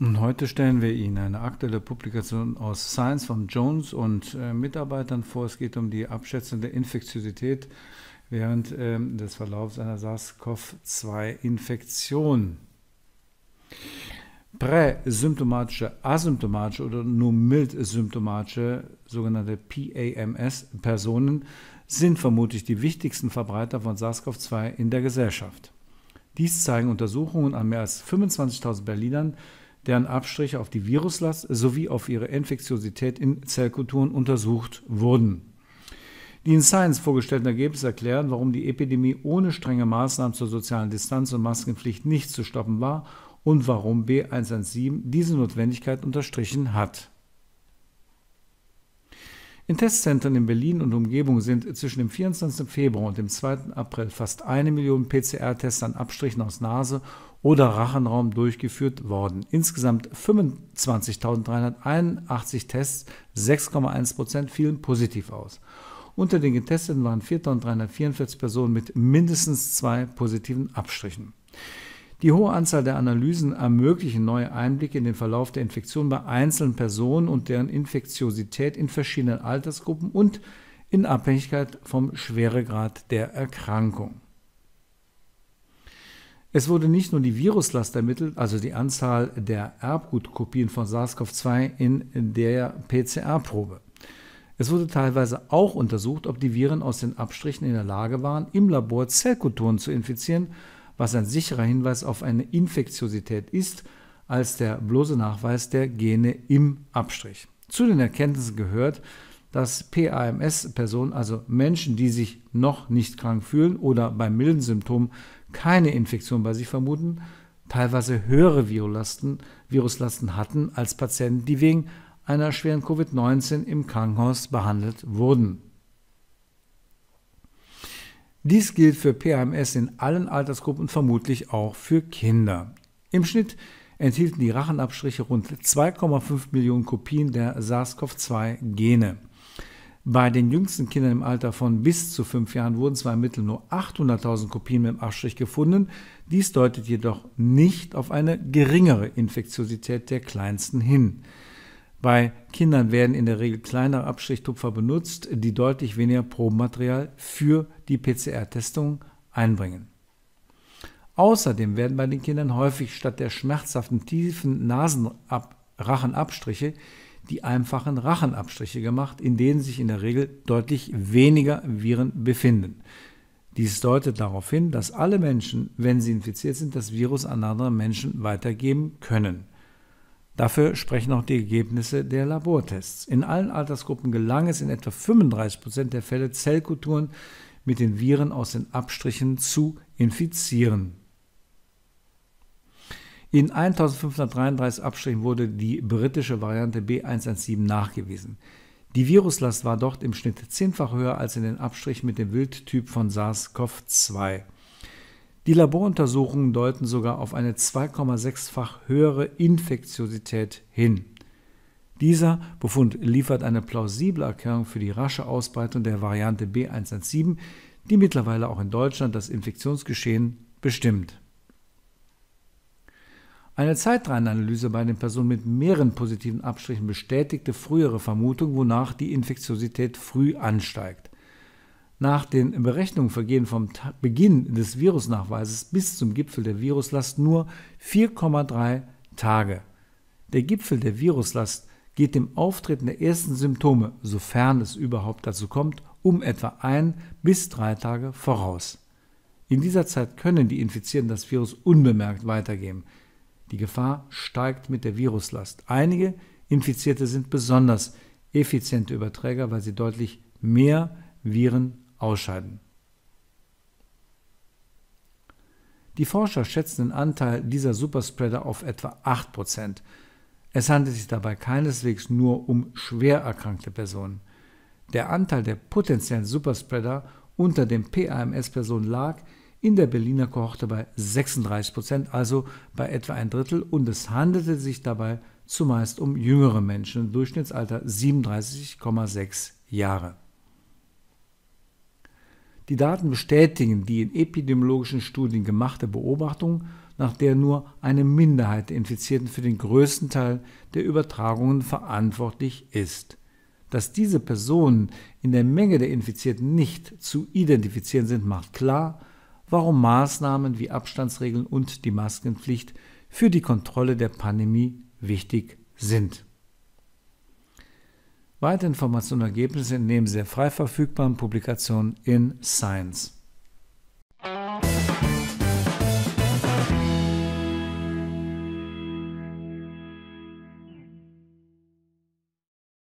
Und heute stellen wir Ihnen eine aktuelle Publikation aus Science von Jones und äh, Mitarbeitern vor. Es geht um die Abschätzung der Infektiosität während äh, des Verlaufs einer SARS-CoV-2-Infektion. Präsymptomatische, asymptomatische oder nur mild symptomatische sogenannte PAMS-Personen sind vermutlich die wichtigsten Verbreiter von SARS-CoV-2 in der Gesellschaft. Dies zeigen Untersuchungen an mehr als 25.000 Berlinern, deren Abstriche auf die Viruslast sowie auf ihre Infektiosität in Zellkulturen untersucht wurden. Die in Science vorgestellten Ergebnisse erklären, warum die Epidemie ohne strenge Maßnahmen zur sozialen Distanz und Maskenpflicht nicht zu stoppen war und warum B117 diese Notwendigkeit unterstrichen hat. In Testzentren in Berlin und Umgebung sind zwischen dem 24. Februar und dem 2. April fast eine Million PCR-Tests an Abstrichen aus Nase oder Rachenraum durchgeführt worden. Insgesamt 25.381 Tests, 6,1 Prozent fielen positiv aus. Unter den Getesteten waren 4.344 Personen mit mindestens zwei positiven Abstrichen. Die hohe Anzahl der Analysen ermöglichen neue Einblicke in den Verlauf der Infektion bei einzelnen Personen und deren Infektiosität in verschiedenen Altersgruppen und in Abhängigkeit vom Schweregrad der Erkrankung. Es wurde nicht nur die Viruslast ermittelt, also die Anzahl der Erbgutkopien von SARS-CoV-2 in der PCR-Probe. Es wurde teilweise auch untersucht, ob die Viren aus den Abstrichen in der Lage waren, im Labor Zellkulturen zu infizieren was ein sicherer Hinweis auf eine Infektiosität ist, als der bloße Nachweis der Gene im Abstrich. Zu den Erkenntnissen gehört, dass PAMS-Personen, also Menschen, die sich noch nicht krank fühlen oder bei milden Symptomen keine Infektion bei sich vermuten, teilweise höhere Viruslasten, Viruslasten hatten als Patienten, die wegen einer schweren Covid-19 im Krankenhaus behandelt wurden. Dies gilt für PMS in allen Altersgruppen, und vermutlich auch für Kinder. Im Schnitt enthielten die Rachenabstriche rund 2,5 Millionen Kopien der SARS-CoV-2-Gene. Bei den jüngsten Kindern im Alter von bis zu fünf Jahren wurden zwar im Mittel nur 800.000 Kopien mit dem Abstrich gefunden, dies deutet jedoch nicht auf eine geringere Infektiosität der Kleinsten hin. Bei Kindern werden in der Regel kleinere Abstrichtupfer benutzt, die deutlich weniger Probenmaterial für die PCR-Testung einbringen. Außerdem werden bei den Kindern häufig statt der schmerzhaften tiefen Nasenrachenabstriche die einfachen Rachenabstriche gemacht, in denen sich in der Regel deutlich weniger Viren befinden. Dies deutet darauf hin, dass alle Menschen, wenn sie infiziert sind, das Virus an andere Menschen weitergeben können. Dafür sprechen auch die Ergebnisse der Labortests. In allen Altersgruppen gelang es in etwa 35 Prozent der Fälle, Zellkulturen mit den Viren aus den Abstrichen zu infizieren. In 1533 Abstrichen wurde die britische Variante B117 nachgewiesen. Die Viruslast war dort im Schnitt zehnfach höher als in den Abstrichen mit dem Wildtyp von SARS-CoV-2. Die Laboruntersuchungen deuten sogar auf eine 2,6-fach höhere Infektiosität hin. Dieser Befund liefert eine plausible Erklärung für die rasche Ausbreitung der Variante B117, die mittlerweile auch in Deutschland das Infektionsgeschehen bestimmt. Eine Zeitreihenanalyse bei den Personen mit mehreren positiven Abstrichen bestätigte frühere Vermutungen, wonach die Infektiosität früh ansteigt nach den Berechnungen vergehen vom Beginn des Virusnachweises bis zum Gipfel der Viruslast nur 4,3 Tage. Der Gipfel der Viruslast geht dem Auftreten der ersten Symptome, sofern es überhaupt dazu kommt, um etwa ein bis drei Tage voraus. In dieser Zeit können die Infizierten das Virus unbemerkt weitergeben. Die Gefahr steigt mit der Viruslast. Einige Infizierte sind besonders effiziente Überträger, weil sie deutlich mehr Viren ausscheiden. Die Forscher schätzen den Anteil dieser Superspreader auf etwa 8%. Es handelt sich dabei keineswegs nur um schwer erkrankte Personen. Der Anteil der potenziellen Superspreader unter den PAMS-Personen lag in der Berliner Kohorte bei 36%, also bei etwa ein Drittel, und es handelte sich dabei zumeist um jüngere Menschen, Durchschnittsalter 37,6 Jahre. Die Daten bestätigen die in epidemiologischen Studien gemachte Beobachtung, nach der nur eine Minderheit der Infizierten für den größten Teil der Übertragungen verantwortlich ist. Dass diese Personen in der Menge der Infizierten nicht zu identifizieren sind, macht klar, warum Maßnahmen wie Abstandsregeln und die Maskenpflicht für die Kontrolle der Pandemie wichtig sind. Weitere Informationen und Ergebnisse entnehmen Sie der frei verfügbaren Publikation in Science.